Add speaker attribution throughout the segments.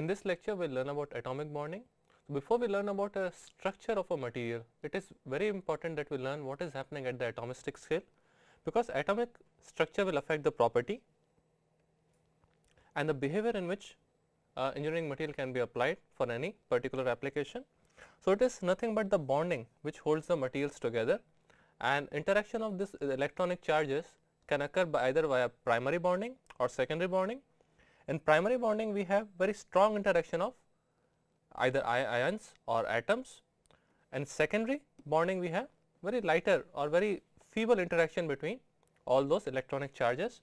Speaker 1: In this lecture, we'll learn about atomic bonding. Before we learn about a structure of a material, it is very important that we learn what is happening at the atomistic scale because atomic structure will affect the property and the behavior in which uh, engineering material can be applied for any particular application. So, it is nothing but the bonding which holds the materials together and interaction of this electronic charges can occur by either via primary bonding or secondary bonding in primary bonding, we have very strong interaction of either ions or atoms and secondary bonding we have very lighter or very feeble interaction between all those electronic charges.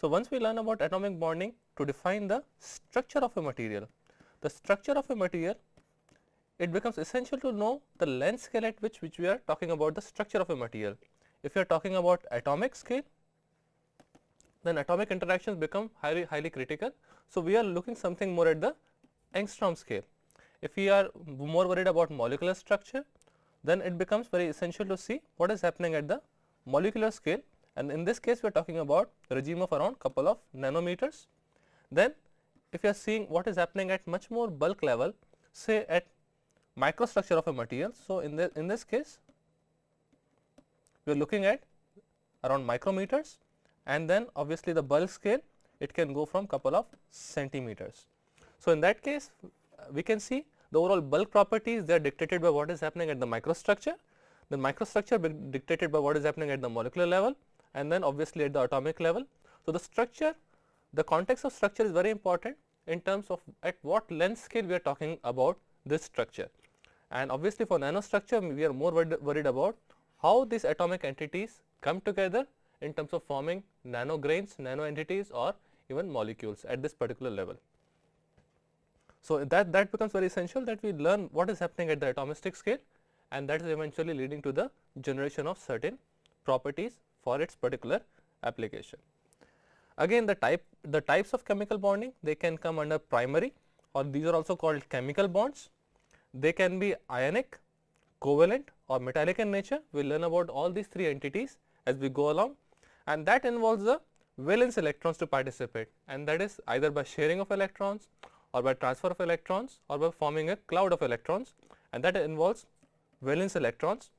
Speaker 1: So, once we learn about atomic bonding to define the structure of a material, the structure of a material it becomes essential to know the length scale at which, which we are talking about the structure of a material. If you are talking about atomic scale then atomic interactions become highly, highly critical. So, we are looking something more at the angstrom scale. If we are more worried about molecular structure, then it becomes very essential to see what is happening at the molecular scale and in this case we are talking about regime of around couple of nanometers. Then if you are seeing what is happening at much more bulk level say at microstructure of a material. So, in, the, in this case we are looking at around micrometers and then obviously the bulk scale it can go from couple of centimeters. So, in that case we can see the overall bulk properties they are dictated by what is happening at the microstructure, the microstructure dictated by what is happening at the molecular level and then obviously at the atomic level. So, the structure the context of structure is very important in terms of at what length scale we are talking about this structure. And obviously, for nanostructure we are more worried about how these atomic entities come together in terms of forming nano grains, nano entities or even molecules at this particular level. So, that, that becomes very essential that we learn what is happening at the atomistic scale and that is eventually leading to the generation of certain properties for its particular application. Again the type the types of chemical bonding they can come under primary or these are also called chemical bonds. They can be ionic, covalent or metallic in nature. We will learn about all these three entities as we go along and that involves the valence electrons to participate and that is either by sharing of electrons or by transfer of electrons or by forming a cloud of electrons and that involves valence electrons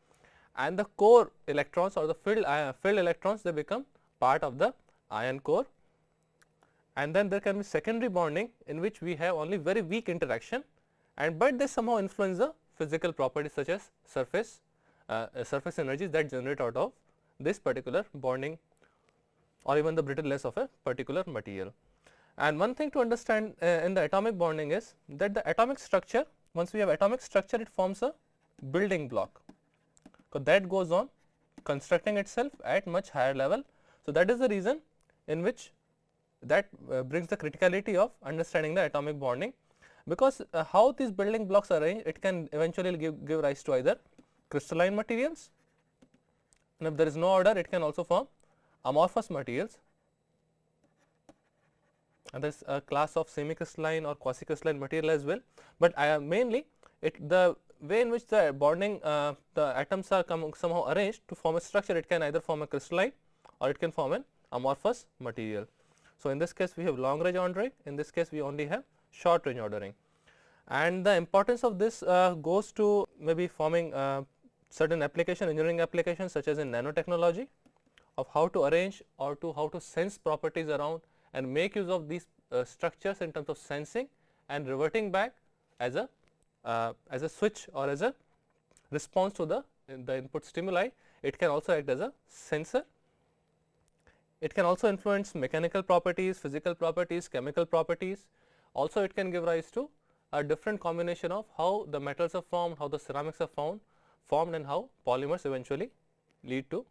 Speaker 1: and the core electrons or the filled, uh, filled electrons they become part of the ion core and then there can be secondary bonding in which we have only very weak interaction and but they somehow influence the physical properties such as surface uh, surface energies that generate out of this particular bonding or even the brittleness of a particular material. And one thing to understand uh, in the atomic bonding is that the atomic structure, once we have atomic structure, it forms a building block. So, that goes on constructing itself at much higher level. So, that is the reason in which that uh, brings the criticality of understanding the atomic bonding because uh, how these building blocks are arranged it can eventually give, give rise to either crystalline materials and if there is no order it can also form amorphous materials and there is a class of semi crystalline or quasi crystalline material as well, but I am uh, mainly it the way in which the bonding uh, the atoms are somehow arranged to form a structure it can either form a crystalline or it can form an amorphous material. So, in this case we have long range ordering in this case we only have short range ordering and the importance of this uh, goes to maybe forming uh, certain application engineering applications such as in nanotechnology of how to arrange or to how to sense properties around and make use of these uh, structures in terms of sensing and reverting back as a uh, as a switch or as a response to the in the input stimuli it can also act as a sensor it can also influence mechanical properties physical properties chemical properties also it can give rise to a different combination of how the metals are formed how the ceramics are formed formed and how polymers eventually lead to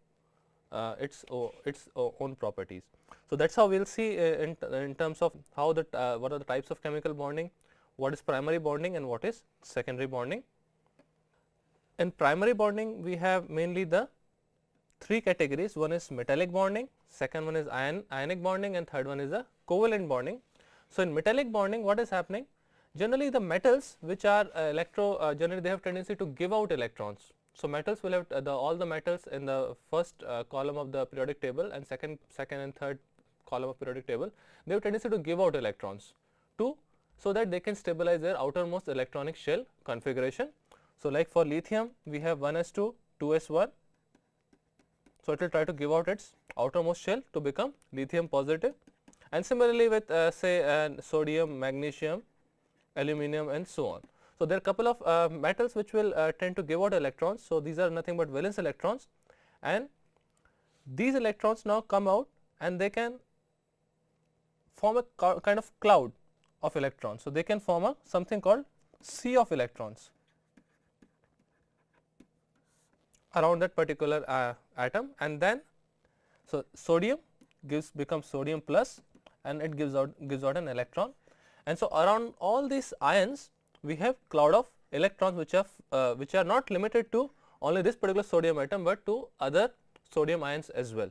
Speaker 1: uh, its its own properties. So, that is how we will see uh, in, in terms of how the uh, what are the types of chemical bonding, what is primary bonding and what is secondary bonding. In primary bonding we have mainly the three categories one is metallic bonding, second one is ion, ionic bonding and third one is the covalent bonding. So, in metallic bonding what is happening? Generally the metals which are uh, electro uh, generally they have tendency to give out electrons so metals will have the, all the metals in the first uh, column of the periodic table and second, second and third column of periodic table, they have tendency to give out electrons to so that they can stabilize their outermost electronic shell configuration. So, like for lithium, we have 1s2, 2s1. So, it will try to give out its outermost shell to become lithium positive and similarly with uh, say uh, sodium, magnesium, aluminum and so on. So there are a couple of uh, metals which will uh, tend to give out electrons. So these are nothing but valence electrons and these electrons now come out and they can form a kind of cloud of electrons. So they can form a something called sea of electrons around that particular uh, atom and then so sodium gives becomes sodium plus and it gives out gives out an electron and so around all these ions we have cloud of electrons which are uh, which are not limited to only this particular sodium atom, but to other sodium ions as well.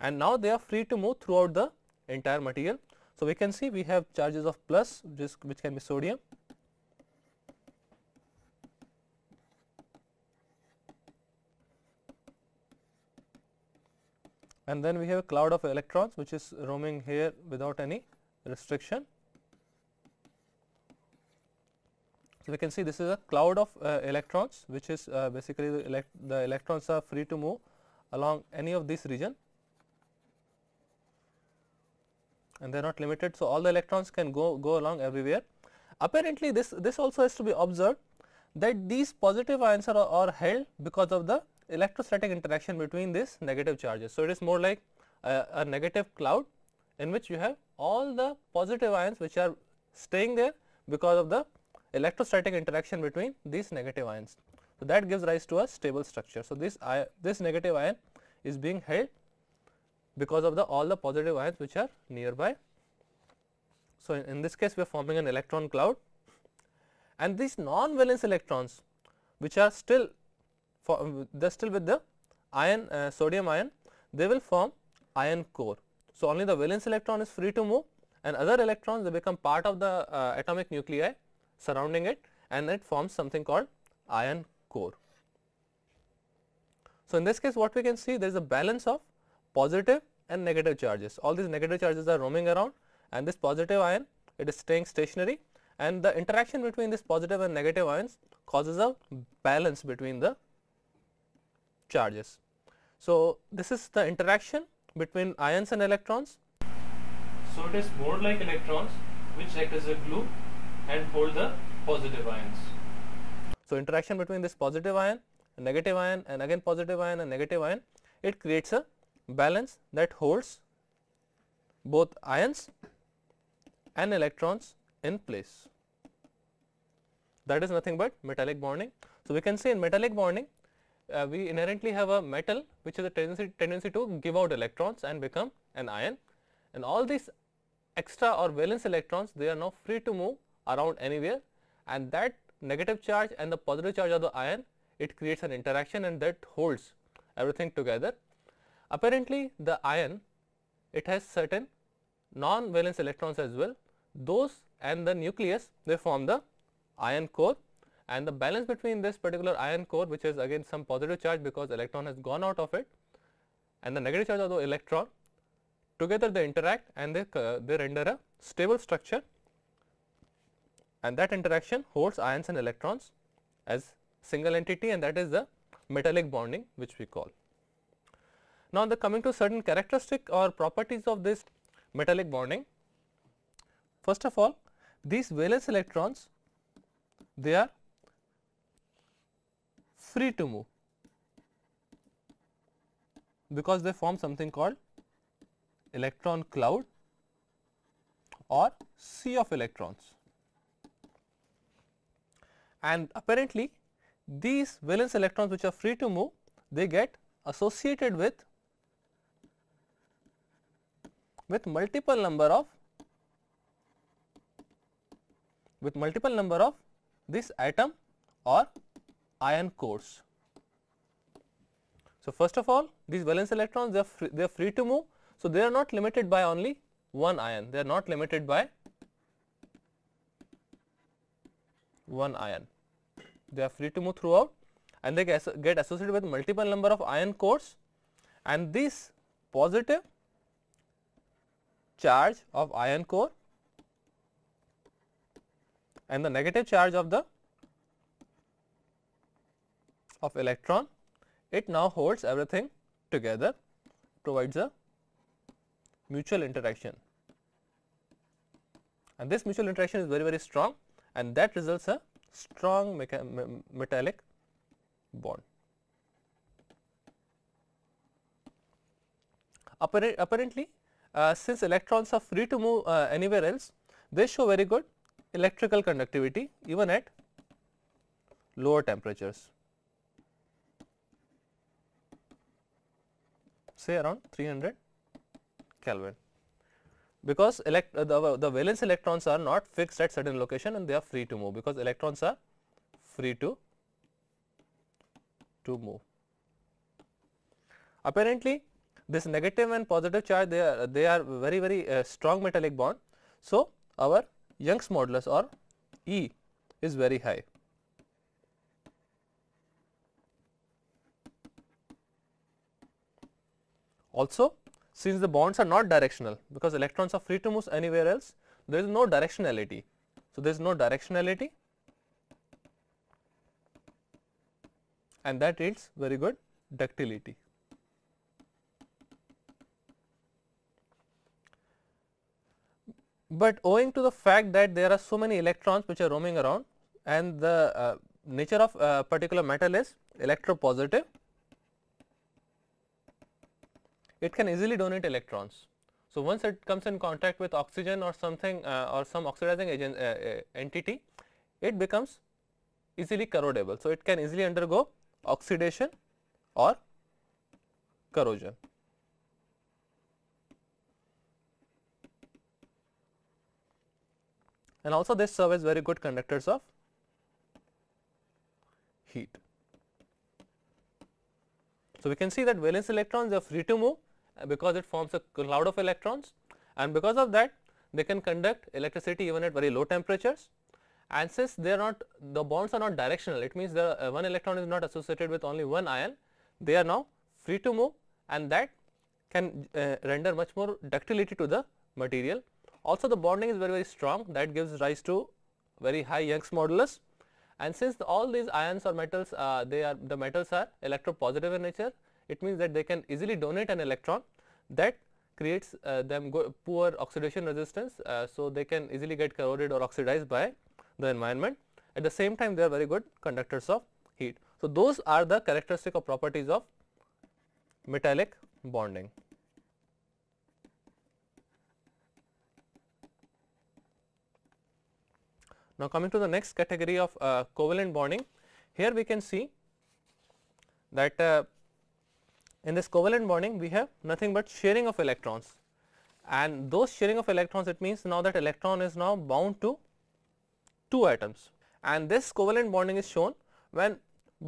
Speaker 1: And now they are free to move throughout the entire material. So, we can see we have charges of plus which can be sodium and then we have a cloud of electrons which is roaming here without any restriction So, we can see this is a cloud of uh, electrons which is uh, basically the, elect the, electrons are free to move along any of this region and they are not limited. So, all the electrons can go, go along everywhere. Apparently, this, this also has to be observed that these positive ions are, are held because of the electrostatic interaction between these negative charges. So, it is more like a, a negative cloud in which you have all the positive ions which are staying there because of the electrostatic interaction between these negative ions. So, that gives rise to a stable structure. So, this ion, this negative ion is being held because of the all the positive ions which are nearby. So, in, in this case we are forming an electron cloud and these non-valence electrons which are still they are still with the ion uh, sodium ion they will form ion core. So, only the valence electron is free to move and other electrons they become part of the uh, atomic nuclei surrounding it and it forms something called iron core. So, in this case what we can see there is a balance of positive and negative charges. All these negative charges are roaming around and this positive ion it is staying stationary and the interaction between this positive and negative ions causes a balance between the charges. So, this is the interaction between ions and electrons. So, it is more like electrons which act as a glue and hold the positive ions. So interaction between this positive ion, negative ion and again positive ion and negative ion, it creates a balance that holds both ions and electrons in place. That is nothing but metallic bonding. So, we can say in metallic bonding, uh, we inherently have a metal which has a tendency, tendency to give out electrons and become an ion and all these extra or valence electrons they are now free to move around anywhere and that negative charge and the positive charge of the ion it creates an interaction and that holds everything together. Apparently, the ion it has certain non-valence electrons as well those and the nucleus they form the ion core and the balance between this particular ion core which is again some positive charge because electron has gone out of it and the negative charge of the electron together they interact and they, uh, they render a stable structure and that interaction holds ions and electrons as single entity and that is the metallic bonding which we call. Now, the coming to certain characteristic or properties of this metallic bonding. First of all, these valence electrons they are free to move because they form something called electron cloud or sea of electrons and apparently these valence electrons which are free to move they get associated with with multiple number of with multiple number of this atom or ion cores. So, first of all these valence electrons they are free, they are free to move. So, they are not limited by only one ion they are not limited by one ion they are free to move throughout and they get associated with multiple number of ion cores and this positive charge of ion core and the negative charge of the of electron it now holds everything together provides a mutual interaction and this mutual interaction is very very strong and that results a strong metallic bond. Apparent, apparently, uh, since electrons are free to move uh, anywhere else, they show very good electrical conductivity even at lower temperatures, say around 300 Kelvin because elect, uh, the, the valence electrons are not fixed at certain location and they are free to move because electrons are free to to move. Apparently, this negative and positive charge they are they are very very uh, strong metallic bond. So, our Young's modulus or E is very high. Also, since the bonds are not directional because electrons are free to move anywhere else there is no directionality. So, there is no directionality and that yields very good ductility. But owing to the fact that there are so many electrons which are roaming around and the uh, nature of uh, particular metal is electropositive it can easily donate electrons. So, once it comes in contact with oxygen or something uh, or some oxidizing agent uh, uh entity, it becomes easily corrodeable. So, it can easily undergo oxidation or corrosion. And also they serve as very good conductors of heat. So, we can see that valence electrons are free to move because it forms a cloud of electrons and because of that they can conduct electricity even at very low temperatures and since they are not the bonds are not directional it means the uh, one electron is not associated with only one ion they are now free to move and that can uh, render much more ductility to the material. Also the bonding is very very strong that gives rise to very high Young's modulus and since the all these ions or metals uh, they are the metals are electropositive in nature it means that they can easily donate an electron that creates uh, them poor oxidation resistance. Uh, so, they can easily get corroded or oxidized by the environment. At the same time, they are very good conductors of heat. So, those are the characteristic properties of metallic bonding. Now, coming to the next category of uh, covalent bonding, here we can see that uh, in this covalent bonding we have nothing but sharing of electrons and those sharing of electrons it means now that electron is now bound to two atoms and this covalent bonding is shown when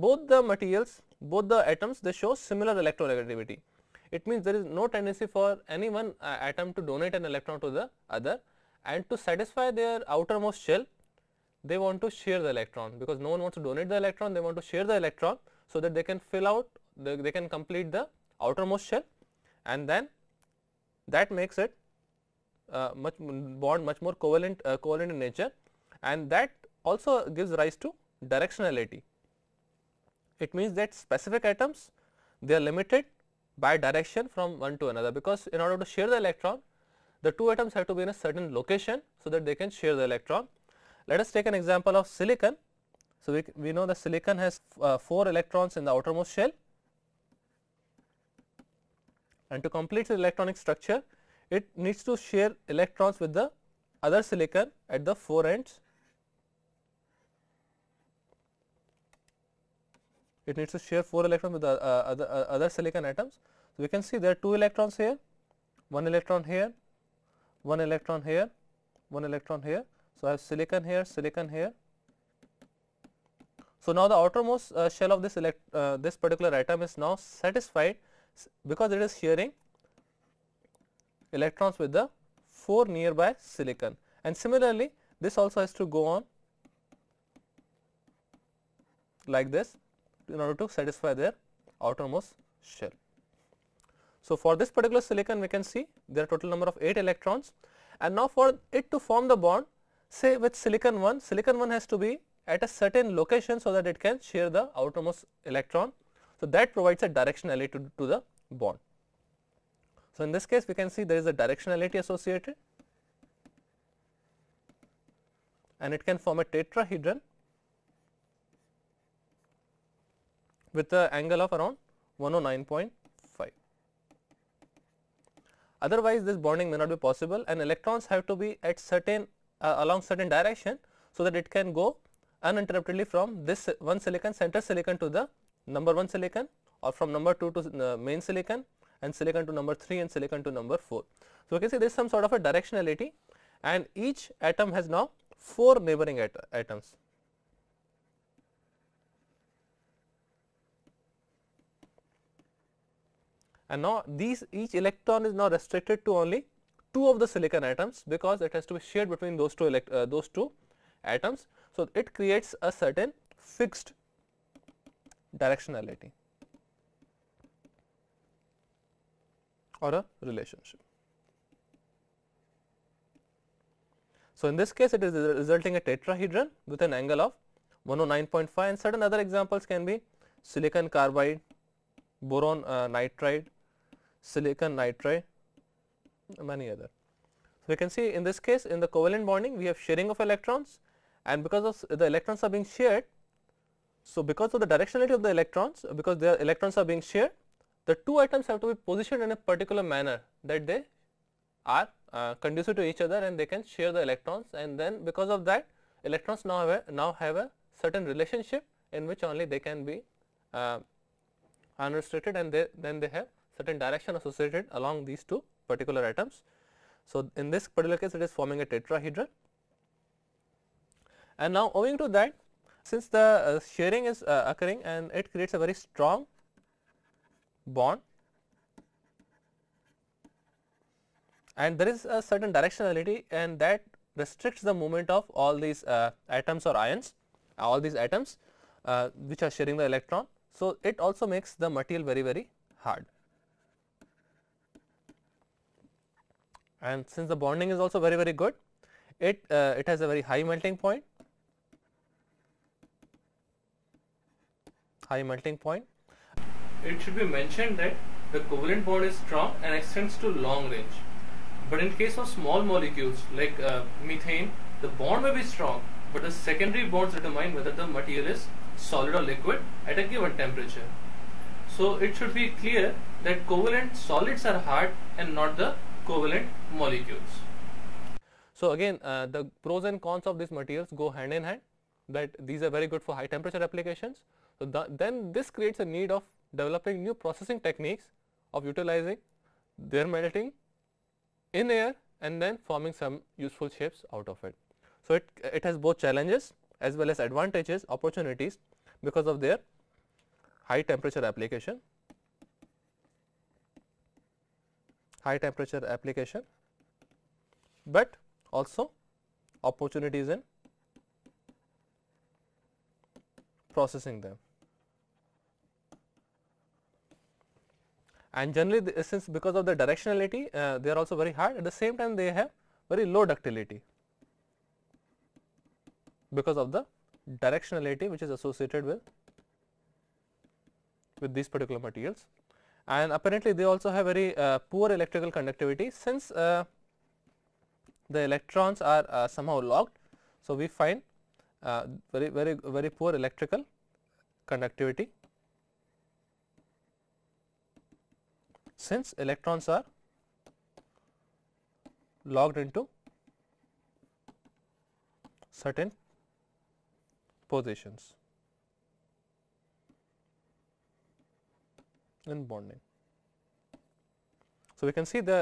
Speaker 1: both the materials both the atoms they show similar electronegativity. It means there is no tendency for any one uh, atom to donate an electron to the other and to satisfy their outermost shell they want to share the electron because no one wants to donate the electron they want to share the electron so that they can fill out they, they can complete the outermost shell and then that makes it uh, much bond much more covalent uh, covalent in nature and that also gives rise to directionality. It means that specific atoms they are limited by direction from one to another because in order to share the electron the two atoms have to be in a certain location so that they can share the electron. Let us take an example of silicon. So, we, we know the silicon has uh, 4 electrons in the outermost shell and to complete the electronic structure it needs to share electrons with the other silicon at the four ends. It needs to share 4 electrons with the uh, other, uh, other silicon atoms. So, we can see there are 2 electrons here, 1 electron here, 1 electron here, 1 electron here. So, I have silicon here, silicon here. So, now the outermost uh, shell of this, uh, this particular atom is now satisfied because it is sharing electrons with the 4 nearby silicon and similarly this also has to go on like this in order to satisfy their outermost shell. So, for this particular silicon we can see there are total number of 8 electrons and now for it to form the bond say with silicon 1, silicon 1 has to be at a certain location so that it can share the outermost electron so, that provides a directionality to, to the bond. So, in this case we can see there is a directionality associated and it can form a tetrahedron with an angle of around 109.5. Otherwise, this bonding may not be possible and electrons have to be at certain uh, along certain direction. So, that it can go uninterruptedly from this one silicon center silicon to the number 1 silicon or from number 2 to uh, main silicon and silicon to number 3 and silicon to number 4. So, you can see there is some sort of a directionality and each atom has now 4 neighboring at atoms. And now these each electron is now restricted to only 2 of the silicon atoms because it has to be shared between those two elect, uh, those two atoms. So, it creates a certain fixed directionality or a relationship. So, in this case it is resulting a tetrahedron with an angle of 109.5 and certain other examples can be silicon carbide, boron uh, nitride, silicon nitride many other. So, we can see in this case in the covalent bonding we have sharing of electrons and because of the electrons are being shared so, because of the directionality of the electrons, because their electrons are being shared, the two atoms have to be positioned in a particular manner that they are uh, conducive to each other and they can share the electrons and then because of that electrons now have a, now have a certain relationship in which only they can be uh, unrestricted and they, then they have certain direction associated along these two particular atoms. So, in this particular case it is forming a tetrahedron and now owing to that since the uh, shearing is uh, occurring and it creates a very strong bond and there is a certain directionality and that restricts the movement of all these uh, atoms or ions all these atoms which are sharing the electron. So, it also makes the material very very hard. and since the bonding is also very very good it uh, it has a very high melting point high melting point. It should be mentioned that the covalent bond is strong and extends to long range. But in case of small molecules like uh, methane, the bond may be strong, but the secondary bonds determine whether the material is solid or liquid at a given temperature. So it should be clear that covalent solids are hard and not the covalent molecules. So again, uh, the pros and cons of these materials go hand in hand that these are very good for high temperature applications so, then this creates a need of developing new processing techniques of utilizing their melting in air and then forming some useful shapes out of it. So, it, it has both challenges as well as advantages opportunities because of their high temperature application high temperature application, but also opportunities in processing them. and generally the, since because of the directionality uh, they are also very hard at the same time they have very low ductility because of the directionality which is associated with with these particular materials and apparently they also have very uh, poor electrical conductivity since uh, the electrons are uh, somehow locked. So, we find uh, very very very poor electrical conductivity since electrons are locked into certain positions in bonding. So, we can see the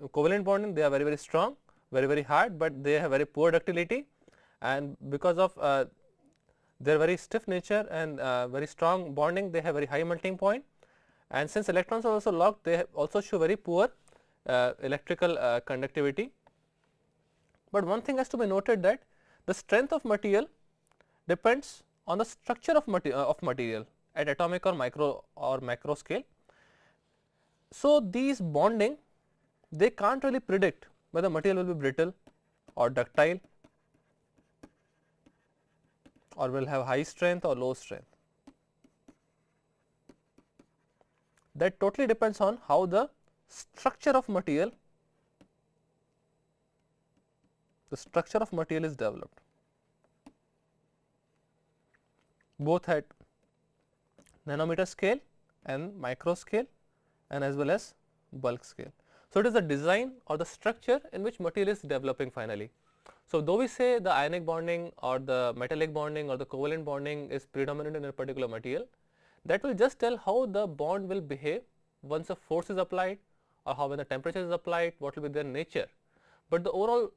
Speaker 1: uh, covalent bonding they are very very strong very very hard, but they have very poor ductility and because of uh, their very stiff nature and uh, very strong bonding they have very high melting point and since electrons are also locked they also show very poor uh, electrical uh, conductivity. But one thing has to be noted that the strength of material depends on the structure of, mater uh, of material at atomic or micro or macro scale. So, these bonding they can't really predict whether material will be brittle or ductile or will have high strength or low strength. that totally depends on how the structure of material the structure of material is developed both at nanometer scale and micro scale and as well as bulk scale. So, it is the design or the structure in which material is developing finally. So, though we say the ionic bonding or the metallic bonding or the covalent bonding is predominant in a particular material, that will just tell how the bond will behave once a force is applied or how when the temperature is applied, what will be their nature. But the overall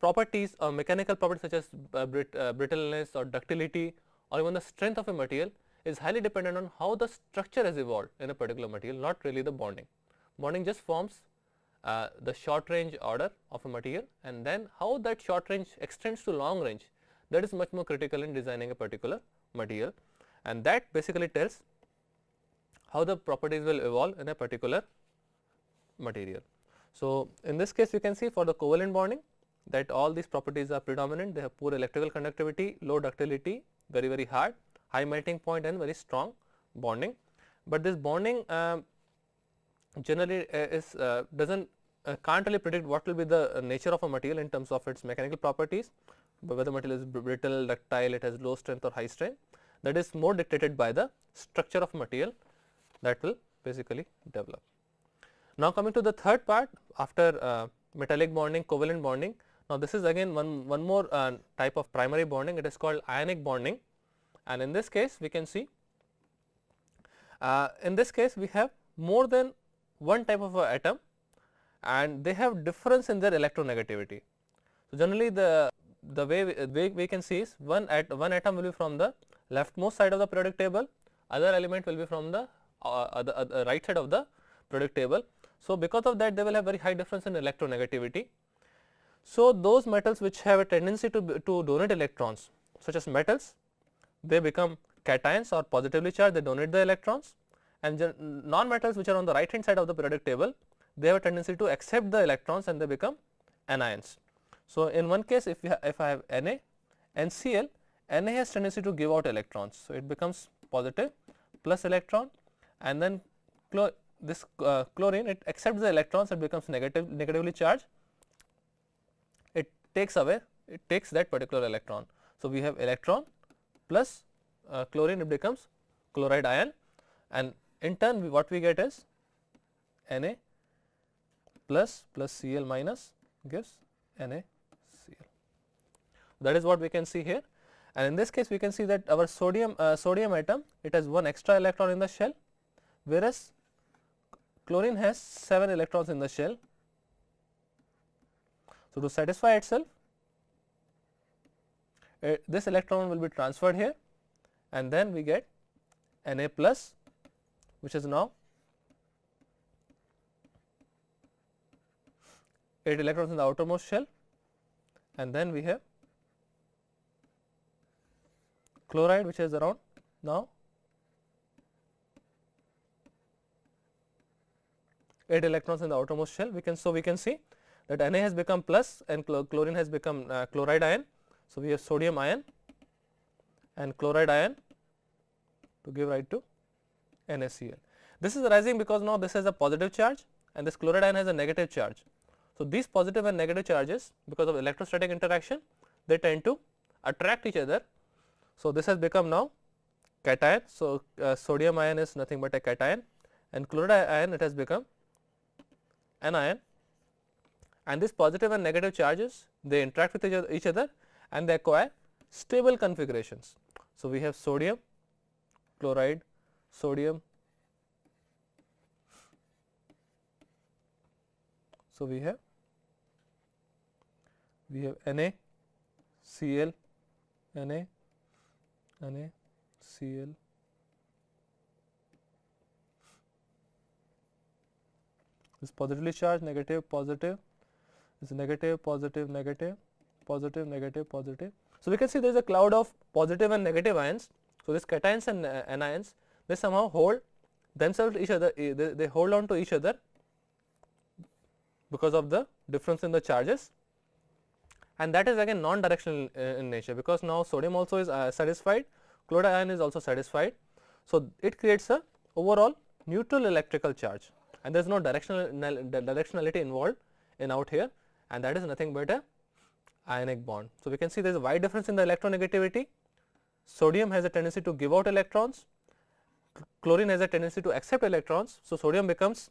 Speaker 1: properties or uh, mechanical properties such as uh, brit uh, brittleness or ductility or even the strength of a material is highly dependent on how the structure has evolved in a particular material, not really the bonding. Bonding just forms uh, the short range order of a material and then how that short range extends to long range that is much more critical in designing a particular material and that basically tells how the properties will evolve in a particular material. So, in this case you can see for the covalent bonding that all these properties are predominant, they have poor electrical conductivity, low ductility, very very hard, high melting point and very strong bonding. But this bonding uh, generally uh, is uh, does not uh, can't really predict what will be the uh, nature of a material in terms of its mechanical properties, whether material is brittle, ductile, it has low strength or high strength that is more dictated by the structure of material that will basically develop. Now, coming to the third part after uh, metallic bonding, covalent bonding. Now, this is again one, one more uh, type of primary bonding it is called ionic bonding and in this case we can see uh, in this case we have more than one type of atom and they have difference in their electronegativity. So, generally the the way we, we, we can see is one at one atom will be from the leftmost side of the periodic table, other element will be from the uh, the, uh, right side of the periodic table. So, because of that they will have very high difference in electronegativity. So, those metals which have a tendency to, to donate electrons such as metals, they become cations or positively charged they donate the electrons and non-metals which are on the right hand side of the periodic table, they have a tendency to accept the electrons and they become anions. So, in one case if, if I have Na, NCl Na has tendency to give out electrons. So, it becomes positive plus electron and then this uh, chlorine it accepts the electrons it becomes negative negatively charged it takes away it takes that particular electron. So, we have electron plus uh, chlorine it becomes chloride ion and in turn we, what we get is Na plus plus Cl minus gives NaCl. That is what we can see here and in this case we can see that our sodium uh, sodium atom it has one extra electron in the shell whereas chlorine has 7 electrons in the shell. So, to satisfy itself uh, this electron will be transferred here and then we get Na plus which is now 8 electrons in the outermost shell and then we have chloride which is around now eight electrons in the outermost shell we can so we can see that Na has become plus and chlorine has become uh, chloride ion. So, we have sodium ion and chloride ion to give right to NaCl. This is arising because now this has a positive charge and this chloride ion has a negative charge. So, these positive and negative charges because of electrostatic interaction they tend to attract each other so, this has become now cation. So, uh, sodium ion is nothing but a cation and chloride ion it has become an ion and these positive and negative charges they interact with each other and they acquire stable configurations. So, we have sodium, chloride, sodium. So, we have we have Na, Cl, Na, અને Cl is positively charged negative positive is negative positive negative positive negative positive. So, we can see there is a cloud of positive and negative ions. So, these cations and anions uh, they somehow hold themselves each other eh, they, they hold on to each other because of the difference in the charges and that is again non-directional uh, in nature because now sodium also is uh, satisfied, chloride ion is also satisfied. So, it creates a overall neutral electrical charge and there is no directional directionality involved in out here and that is nothing but a ionic bond. So, we can see there is a wide difference in the electronegativity, sodium has a tendency to give out electrons, chlorine has a tendency to accept electrons. So, sodium becomes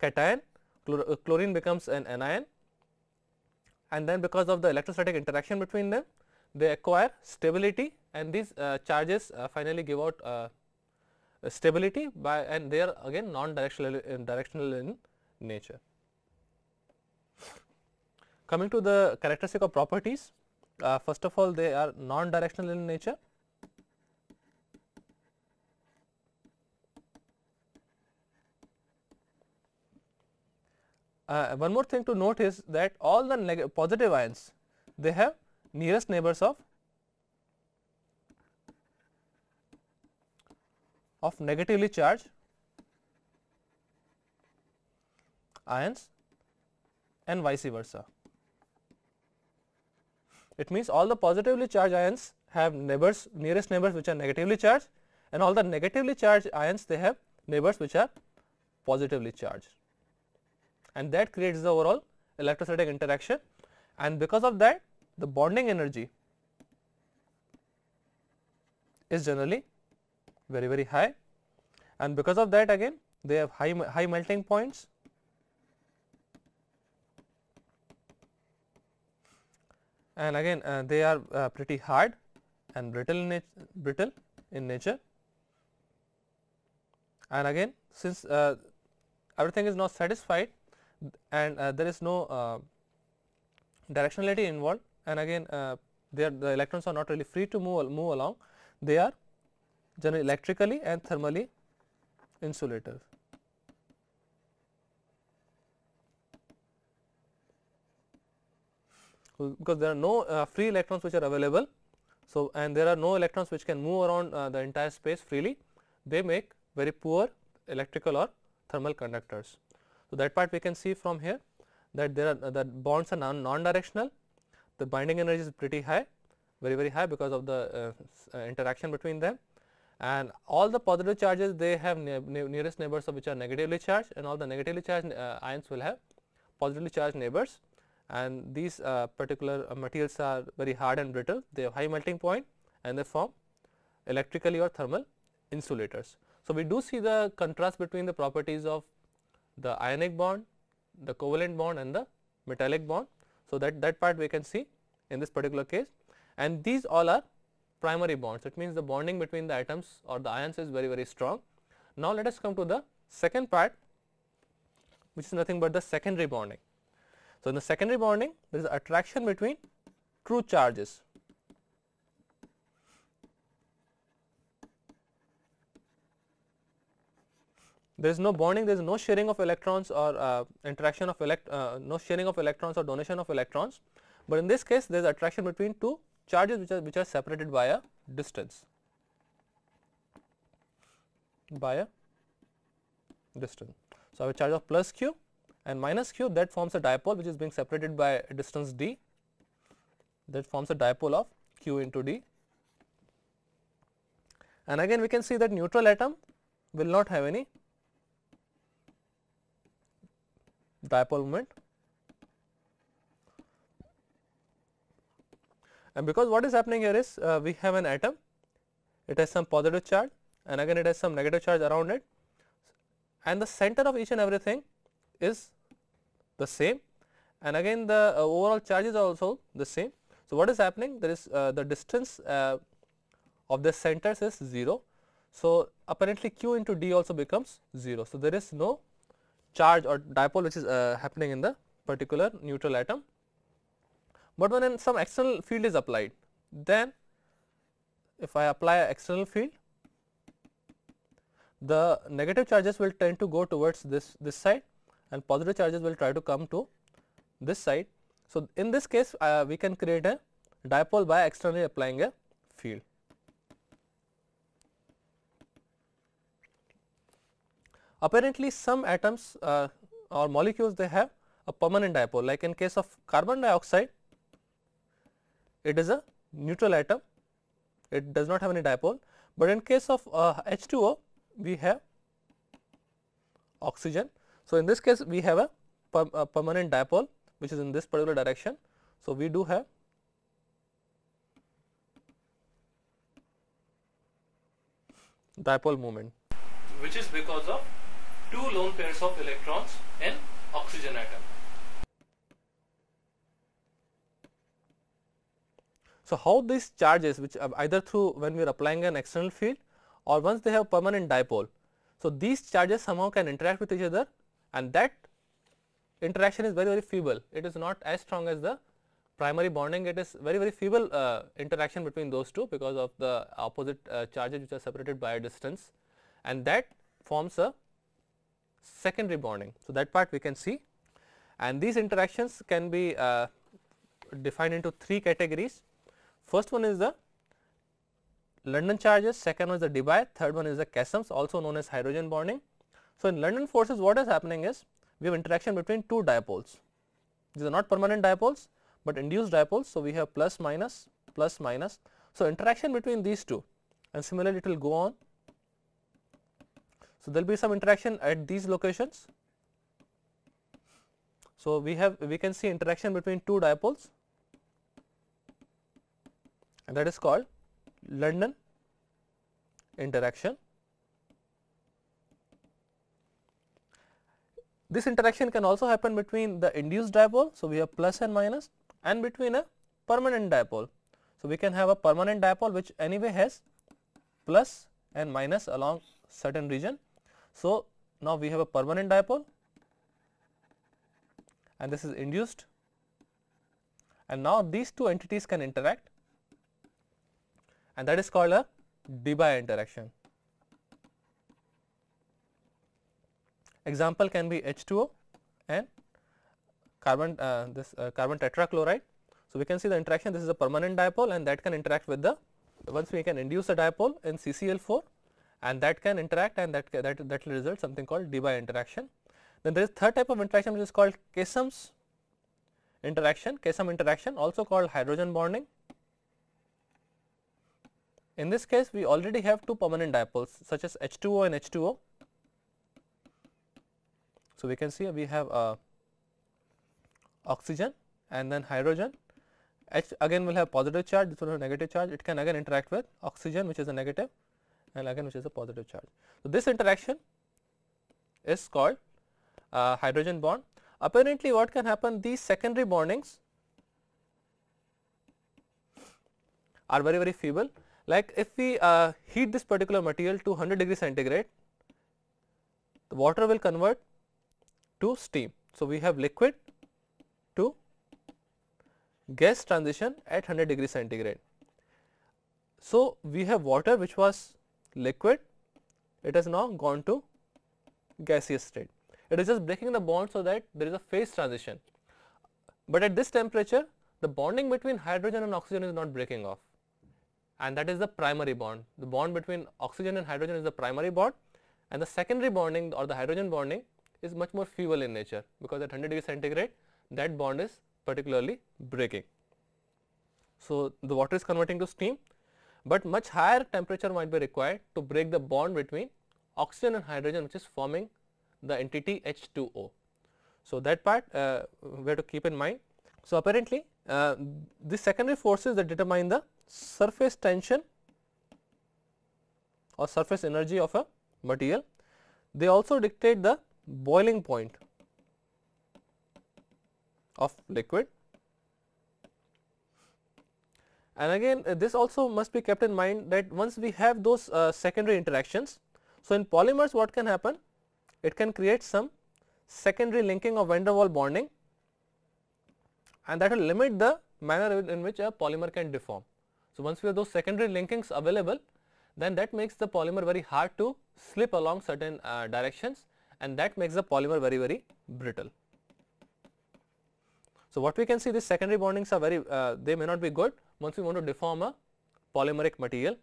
Speaker 1: cation, uh, chlorine becomes an anion and then because of the electrostatic interaction between them they acquire stability and these uh, charges uh, finally give out uh, stability by and they are again non directional in directional in nature. Coming to the characteristic of properties, uh, first of all they are non directional in nature uh, one more thing to note is that all the positive ions they have nearest neighbors of of negatively charged ions and vice versa. It means all the positively charged ions have neighbors nearest neighbors which are negatively charged and all the negatively charged ions they have neighbors which are positively charged and that creates the overall electrostatic interaction and because of that the bonding energy is generally very very high and because of that again they have high, high melting points and again uh, they are uh, pretty hard and brittle in, brittle in nature and again since uh, everything is not satisfied and uh, there is no uh, directionality involved and again uh, there the electrons are not really free to move, move along they are generally electrically and thermally insulated. because there are no uh, free electrons which are available. So, and there are no electrons which can move around uh, the entire space freely, they make very poor electrical or thermal conductors. So, that part we can see from here that there are uh, that bonds are non-directional, the binding energy is pretty high, very very high because of the uh, uh, interaction between them and all the positive charges they have ne ne nearest neighbors which are negatively charged and all the negatively charged uh, ions will have positively charged neighbors and these uh, particular materials are very hard and brittle, they have high melting point and they form electrically or thermal insulators. So, we do see the contrast between the properties of the ionic bond, the covalent bond and the metallic bond. So, that, that part we can see in this particular case and these all are primary bonds. It means the bonding between the atoms or the ions is very very strong. Now, let us come to the second part which is nothing but the secondary bonding. So, in the secondary bonding there is attraction between true charges. there is no bonding there is no sharing of electrons or uh, interaction of elect uh, no sharing of electrons or donation of electrons, but in this case there is attraction between two charges which are which are separated by a distance by a distance. So, I have a charge of plus q and minus q that forms a dipole which is being separated by a distance d that forms a dipole of q into d. And again we can see that neutral atom will not have any dipole moment and because what is happening here is uh, we have an atom it has some positive charge and again it has some negative charge around it and the center of each and everything is the same and again the uh, overall charges are also the same. So, what is happening there is uh, the distance uh, of the centers is 0. So, apparently q into d also becomes 0. So, there is no charge or dipole which is uh, happening in the particular neutral atom. But when some external field is applied, then if I apply external field, the negative charges will tend to go towards this, this side and positive charges will try to come to this side. So, in this case uh, we can create a dipole by externally applying a field. Apparently, some atoms uh, or molecules they have a permanent dipole like in case of carbon dioxide it is a neutral atom it does not have any dipole, but in case of uh, H2O we have oxygen. So, in this case we have a, per, a permanent dipole which is in this particular direction. So, we do have dipole moment which is because of two lone pairs of electrons and oxygen atom. So, how these charges which uh, either through when we are applying an external field or once they have permanent dipole. So, these charges somehow can interact with each other and that interaction is very very feeble. It is not as strong as the primary bonding it is very very feeble uh, interaction between those two because of the opposite uh, charges which are separated by a distance and that forms a secondary bonding. So, that part we can see and these interactions can be uh, defined into three categories. First one is the London charges, second one is the Debye, third one is the Casums also known as hydrogen bonding. So, in London forces what is happening is we have interaction between two dipoles. These are not permanent dipoles, but induced dipoles. So, we have plus minus plus minus. So, interaction between these two and similarly it will go on so, there will be some interaction at these locations. So, we have we can see interaction between two dipoles and that is called London interaction. This interaction can also happen between the induced dipole. So, we have plus and minus and between a permanent dipole. So, we can have a permanent dipole which anyway has plus and minus along certain region so, now we have a permanent dipole and this is induced and now these two entities can interact and that is called a Debye interaction. Example can be H2O and carbon uh, this uh, carbon tetrachloride. So, we can see the interaction this is a permanent dipole and that can interact with the once we can induce the dipole in CCl4 and that can interact and that that, that will result something called d by interaction. Then there is third type of interaction which is called Kesam's interaction, Kesam interaction also called hydrogen bonding. In this case we already have two permanent dipoles such as H2O and H2O. So, we can see we have a uh, oxygen and then hydrogen H again will have positive charge this will have negative charge it can again interact with oxygen which is a negative and again which is a positive charge. So, this interaction is called uh, hydrogen bond. Apparently, what can happen these secondary bondings are very very feeble like if we uh, heat this particular material to 100 degree centigrade the water will convert to steam. So, we have liquid to gas transition at 100 degree centigrade. So, we have water which was liquid, it has now gone to gaseous state. It is just breaking the bond so that there is a phase transition. But at this temperature, the bonding between hydrogen and oxygen is not breaking off and that is the primary bond. The bond between oxygen and hydrogen is the primary bond and the secondary bonding or the hydrogen bonding is much more feeble in nature because at 100 degree centigrade that bond is particularly breaking. So, the water is converting to steam but much higher temperature might be required to break the bond between oxygen and hydrogen which is forming the entity H2O. So, that part uh, we have to keep in mind. So, apparently uh, the secondary forces that determine the surface tension or surface energy of a material, they also dictate the boiling point of liquid and again uh, this also must be kept in mind that once we have those uh, secondary interactions. So, in polymers what can happen? It can create some secondary linking of van der Waal bonding and that will limit the manner in which a polymer can deform. So, once we have those secondary linkings available then that makes the polymer very hard to slip along certain uh, directions and that makes the polymer very very brittle. So, what we can see these secondary bondings are very uh, they may not be good once we want to deform a polymeric material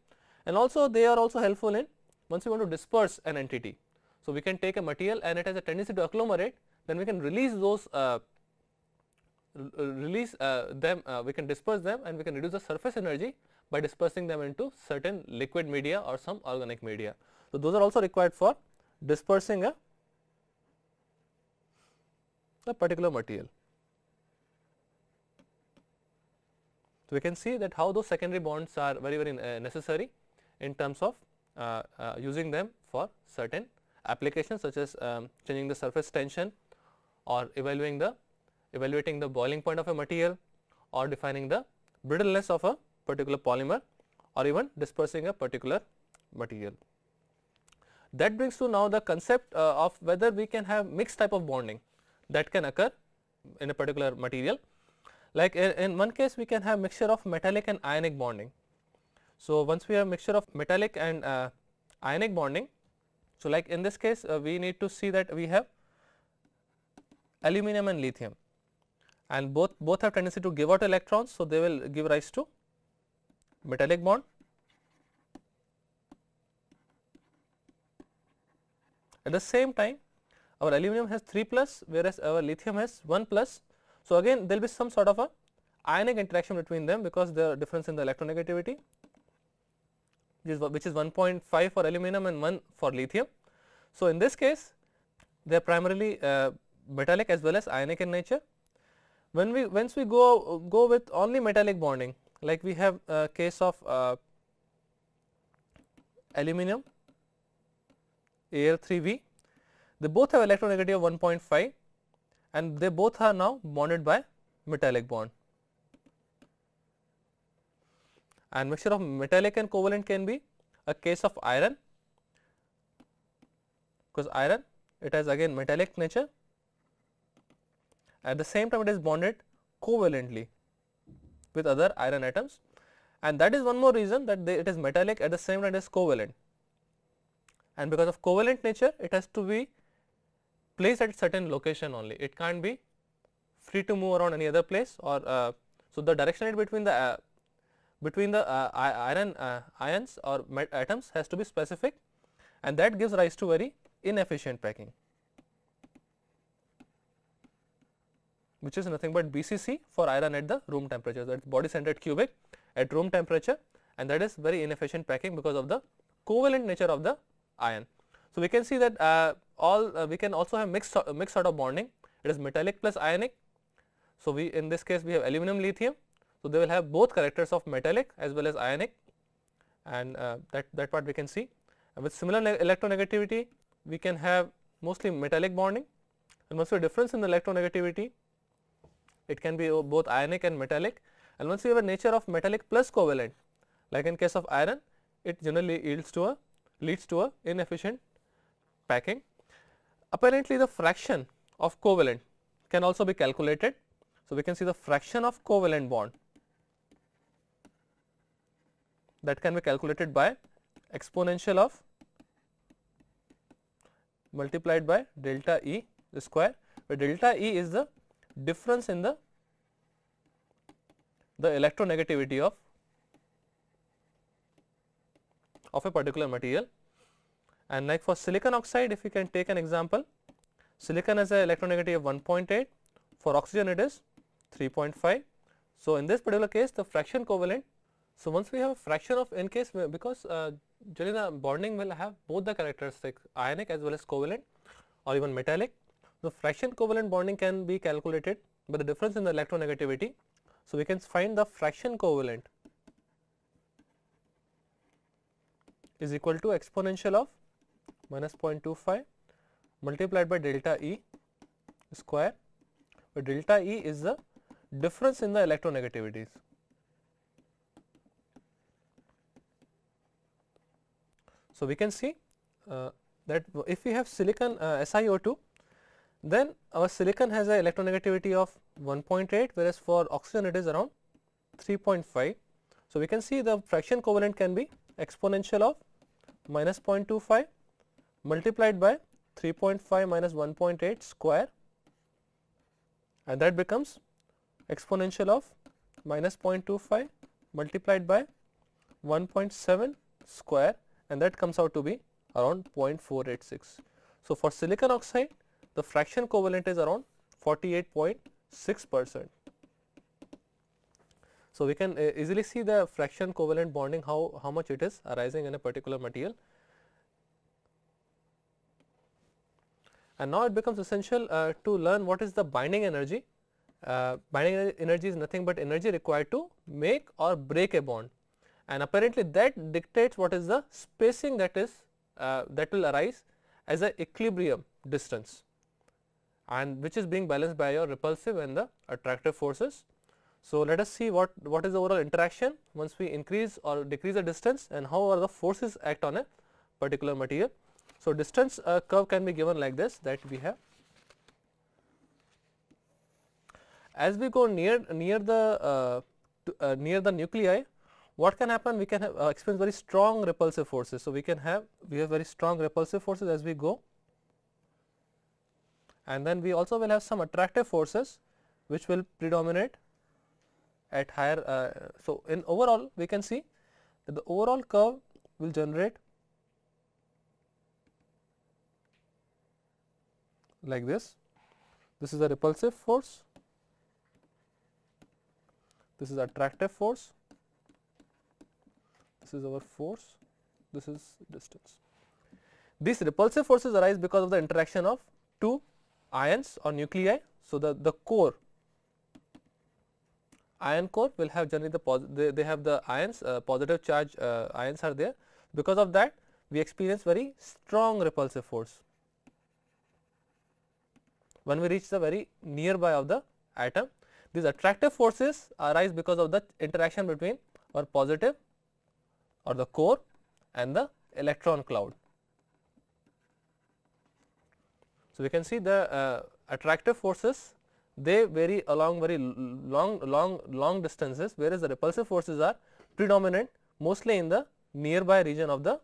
Speaker 1: and also they are also helpful in once we want to disperse an entity. So, we can take a material and it has a tendency to agglomerate then we can release those uh, release uh, them uh, we can disperse them and we can reduce the surface energy by dispersing them into certain liquid media or some organic media. So, those are also required for dispersing a, a particular material. So, we can see that how those secondary bonds are very very uh, necessary in terms of uh, uh, using them for certain applications such as um, changing the surface tension or evaluating the evaluating the boiling point of a material or defining the brittleness of a particular polymer or even dispersing a particular material. That brings to now the concept uh, of whether we can have mixed type of bonding that can occur in a particular material like in one case we can have mixture of metallic and ionic bonding. So, once we have mixture of metallic and uh, ionic bonding. So, like in this case uh, we need to see that we have aluminum and lithium and both, both have tendency to give out electrons. So, they will give rise to metallic bond. At the same time our aluminum has 3 plus whereas our lithium has 1 plus so, again there will be some sort of a ionic interaction between them because the difference in the electronegativity which is, which is 1.5 for aluminum and 1 for lithium. So, in this case they are primarily uh, metallic as well as ionic in nature. When we once we go go with only metallic bonding like we have a case of uh, aluminum Al3B they both have electronegative of 1.5 and they both are now bonded by metallic bond. And mixture of metallic and covalent can be a case of iron because iron it has again metallic nature at the same time it is bonded covalently with other iron atoms and that is one more reason that they, it is metallic at the same time it is covalent and because of covalent nature it has to be place at certain location only it can't be free to move around any other place or uh, so the directionality between the uh, between the uh, iron uh, ions or atoms has to be specific and that gives rise to very inefficient packing which is nothing but BCC for iron at the room temperature that is body centered cubic at room temperature and that is very inefficient packing because of the covalent nature of the ion. So, we can see that uh, all uh, we can also have mixed uh, mixed sort of bonding it is metallic plus ionic so we in this case we have aluminum lithium so they will have both characters of metallic as well as ionic and uh, that that part we can see and with similar electronegativity we can have mostly metallic bonding and once we have difference in the electronegativity it can be uh, both ionic and metallic and once you have a nature of metallic plus covalent like in case of iron it generally yields to a leads to a inefficient packing Apparently, the fraction of covalent can also be calculated. So, we can see the fraction of covalent bond that can be calculated by exponential of multiplied by delta E square, where delta E is the difference in the the electronegativity of of a particular material and like for silicon oxide, if you can take an example, silicon has an electronegativity of 1.8, for oxygen it is 3.5. So, in this particular case, the fraction covalent. So, once we have a fraction of n case, because uh, the bonding will have both the characteristics ionic as well as covalent or even metallic. The fraction covalent bonding can be calculated by the difference in the electronegativity. So, we can find the fraction covalent is equal to exponential of minus 0.25 multiplied by delta E square where delta E is the difference in the electronegativities. So, we can see uh, that if we have silicon uh, SiO2 then our silicon has an electronegativity of 1.8 whereas for oxygen it is around 3.5. So, we can see the fraction covalent can be exponential of minus 0.25 multiplied by 3.5 minus 1.8 square and that becomes exponential of minus 0.25 multiplied by 1.7 square and that comes out to be around 0.486. So, for silicon oxide the fraction covalent is around 48.6 percent. So, we can uh, easily see the fraction covalent bonding how, how much it is arising in a particular material And now it becomes essential uh, to learn what is the binding energy. Uh, binding energy is nothing but energy required to make or break a bond and apparently that dictates what is the spacing that is uh, that will arise as a equilibrium distance and which is being balanced by your repulsive and the attractive forces. So, let us see what, what is the overall interaction once we increase or decrease the distance and how are the forces act on a particular material. So, distance uh, curve can be given like this that we have. As we go near near the uh, to, uh, near the nuclei, what can happen? We can have, uh, experience very strong repulsive forces. So, we can have we have very strong repulsive forces as we go and then we also will have some attractive forces which will predominate at higher. Uh, so, in overall we can see that the overall curve will generate like this. This is a repulsive force, this is attractive force, this is our force, this is distance. These repulsive forces arise because of the interaction of two ions or nuclei. So, the, the core ion core will have generally the they, they have the ions uh, positive charge uh, ions are there because of that we experience very strong repulsive force when we reach the very nearby of the atom. These attractive forces arise because of the interaction between our positive or the core and the electron cloud. So, we can see the uh, attractive forces they vary along very long long long distances whereas, the repulsive forces are predominant mostly in the nearby region of the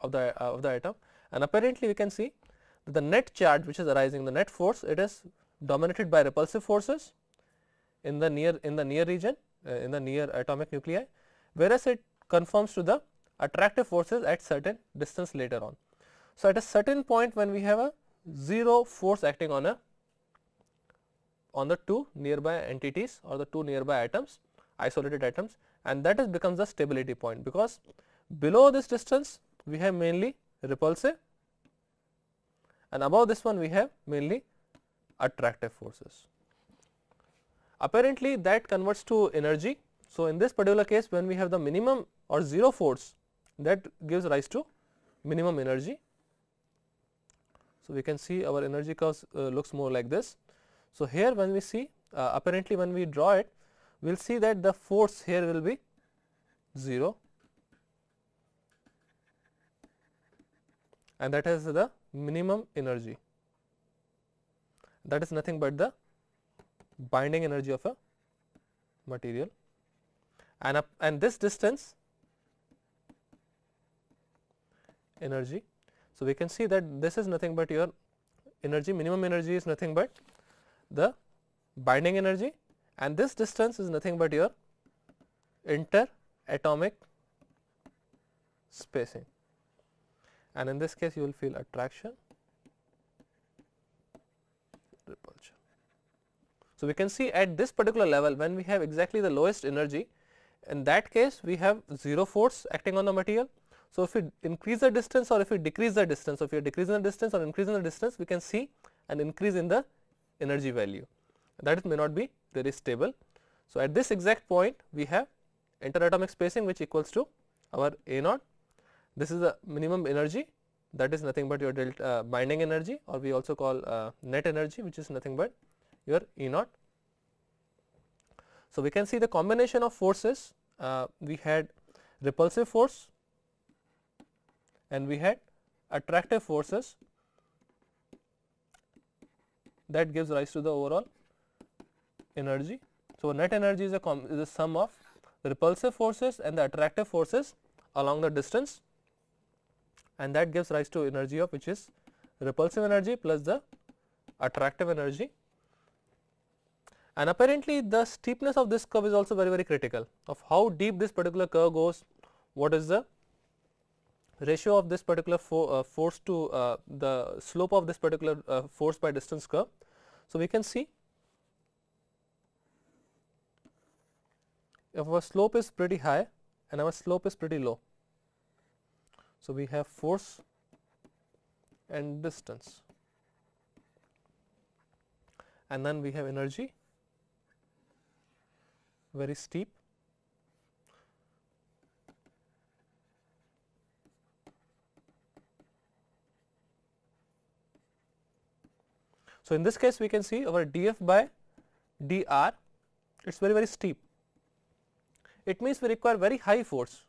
Speaker 1: of the uh, of the atom and apparently we can see the net charge which is arising the net force it is dominated by repulsive forces in the near in the near region uh, in the near atomic nuclei whereas it conforms to the attractive forces at certain distance later on. So, at a certain point when we have a 0 force acting on a on the two nearby entities or the two nearby atoms isolated atoms and that is becomes the stability point because below this distance we have mainly repulsive and above this one we have mainly attractive forces. Apparently that converts to energy. So, in this particular case when we have the minimum or 0 force that gives rise to minimum energy. So, we can see our energy curve uh, looks more like this. So, here when we see uh, apparently when we draw it we will see that the force here will be 0 and that has the minimum energy that is nothing but the binding energy of a material and up and this distance energy. So, we can see that this is nothing but your energy minimum energy is nothing but the binding energy and this distance is nothing but your interatomic spacing and in this case you will feel attraction repulsion. So, we can see at this particular level when we have exactly the lowest energy in that case we have 0 force acting on the material. So, if we increase the distance or if we decrease the distance, so if you are decreasing the distance or increasing the distance we can see an increase in the energy value that it may not be very stable. So, at this exact point we have interatomic spacing which equals to our A naught this is the minimum energy that is nothing but your delta uh, binding energy or we also call uh, net energy which is nothing but your E naught. So, we can see the combination of forces uh, we had repulsive force and we had attractive forces that gives rise to the overall energy. So, net energy is a, is a sum of the repulsive forces and the attractive forces along the distance and that gives rise to energy of which is repulsive energy plus the attractive energy. And apparently the steepness of this curve is also very very critical of how deep this particular curve goes, what is the ratio of this particular fo uh, force to uh, the slope of this particular uh, force by distance curve. So, we can see if our slope is pretty high and our slope is pretty low so, we have force and distance and then we have energy very steep So, in this case we can see our df by dr it is very very steep. It means we require very high force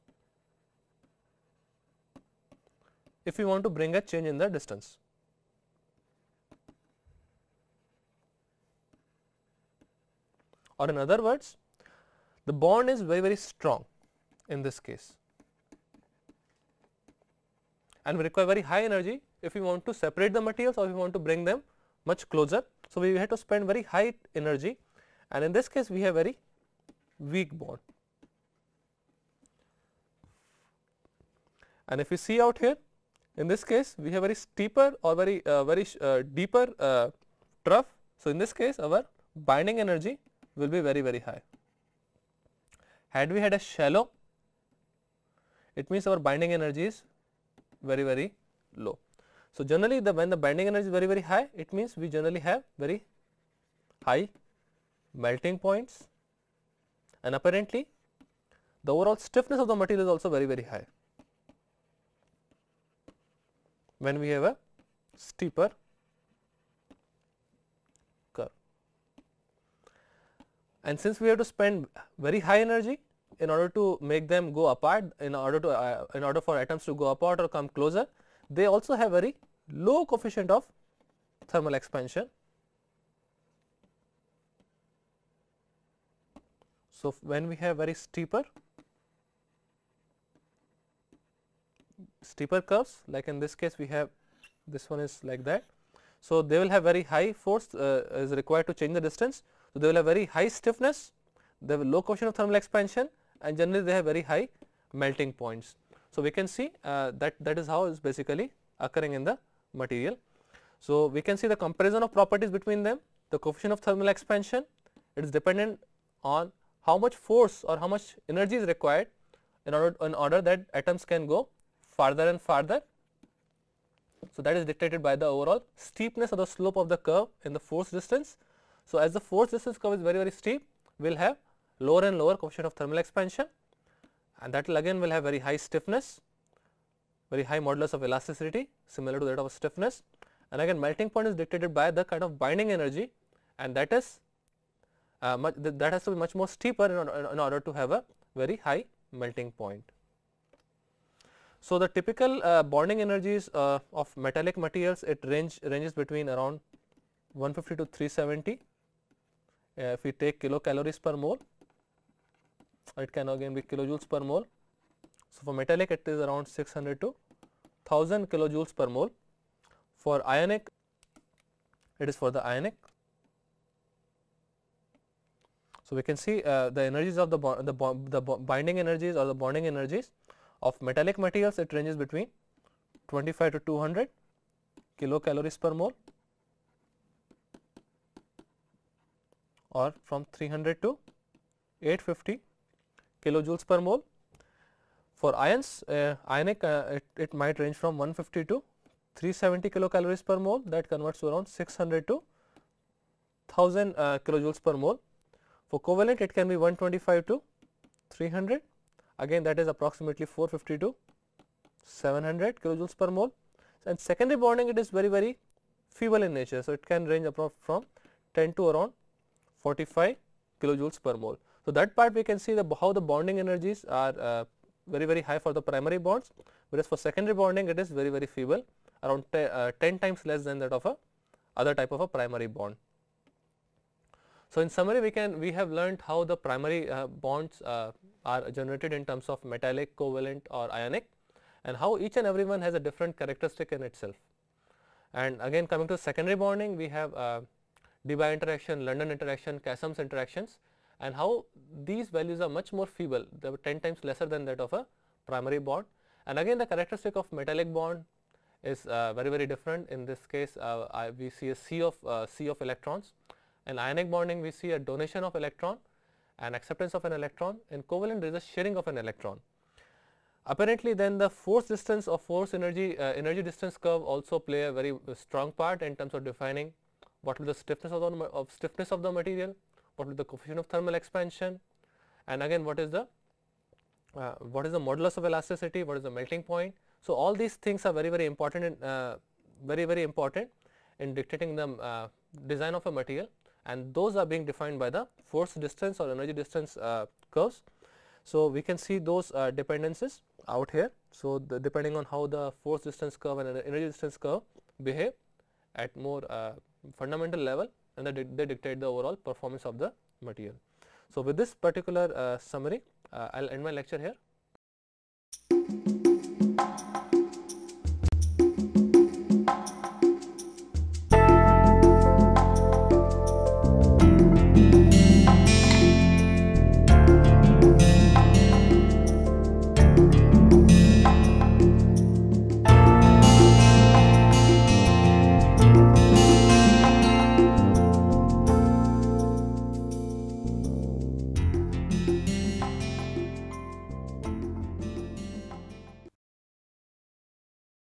Speaker 1: if we want to bring a change in the distance. Or in other words, the bond is very very strong in this case and we require very high energy if we want to separate the materials or we want to bring them much closer. So, we have to spend very high energy and in this case we have very weak bond. And if you see out here in this case, we have very steeper or very uh, very uh, deeper uh, trough. So, in this case, our binding energy will be very very high. Had we had a shallow, it means our binding energy is very very low. So, generally the when the binding energy is very very high it means we generally have very high melting points and apparently the overall stiffness of the material is also very very high when we have a steeper curve. And since we have to spend very high energy in order to make them go apart in order to uh, in order for atoms to go apart or come closer, they also have very low coefficient of thermal expansion. So, when we have very steeper steeper curves like in this case we have this one is like that. So, they will have very high force uh, is required to change the distance. So, they will have very high stiffness, they have low coefficient of thermal expansion and generally they have very high melting points. So, we can see uh, that that is how is basically occurring in the material. So, we can see the comparison of properties between them, the coefficient of thermal expansion, it is dependent on how much force or how much energy is required in order in order that atoms can go further and further. So that is dictated by the overall steepness of the slope of the curve in the force distance. So as the force distance curve is very very steep, we will have lower and lower coefficient of thermal expansion and that will again will have very high stiffness, very high modulus of elasticity similar to that of stiffness and again melting point is dictated by the kind of binding energy and that is uh, much, that has to be much more steeper in in order to have a very high melting point. So, the typical uh, bonding energies uh, of metallic materials it range ranges between around 150 to 370 uh, if we take kilocalories per mole it can again be kilojoules per mole. So, for metallic it is around 600 to 1000 kilojoules per mole for ionic it is for the ionic. So, we can see uh, the energies of the, the, the binding energies or the bonding energies of metallic materials it ranges between 25 to 200 kilocalories per mole or from 300 to 850 kilojoules per mole. For ions, uh, ionic uh, it, it might range from 150 to 370 kilocalories per mole that converts to around 600 to 1000 uh, kilojoules per mole. For covalent it can be 125 to 300 again that is approximately 450 to 700 kilojoules per mole and secondary bonding it is very very feeble in nature. So, it can range from 10 to around 45 kilojoules per mole. So, that part we can see the how the bonding energies are uh, very very high for the primary bonds whereas for secondary bonding it is very very feeble around uh, 10 times less than that of a other type of a primary bond. So, in summary we can we have learned how the primary uh, bonds uh, are generated in terms of metallic, covalent or ionic and how each and every one has a different characteristic in itself. And again coming to secondary bonding we have uh, Debye interaction, London interaction, Casum's interactions and how these values are much more feeble they are 10 times lesser than that of a primary bond. And again the characteristic of metallic bond is uh, very very different in this case uh, I, we see a sea of uh, sea of electrons in ionic bonding we see a donation of electron and acceptance of an electron and covalent there is a sharing of an electron. Apparently then the force distance or force energy uh, energy distance curve also play a very uh, strong part in terms of defining what will the stiffness of the, of stiffness of the material, what will the coefficient of thermal expansion and again what is the uh, what is the modulus of elasticity, what is the melting point. So, all these things are very very important in uh, very very important in dictating the uh, design of a material and those are being defined by the force distance or energy distance uh, curves. So, we can see those uh, dependencies out here. So, depending on how the force distance curve and energy distance curve behave at more uh, fundamental level and they dictate the overall performance of the material. So, with this particular uh, summary, I uh, will end my lecture here.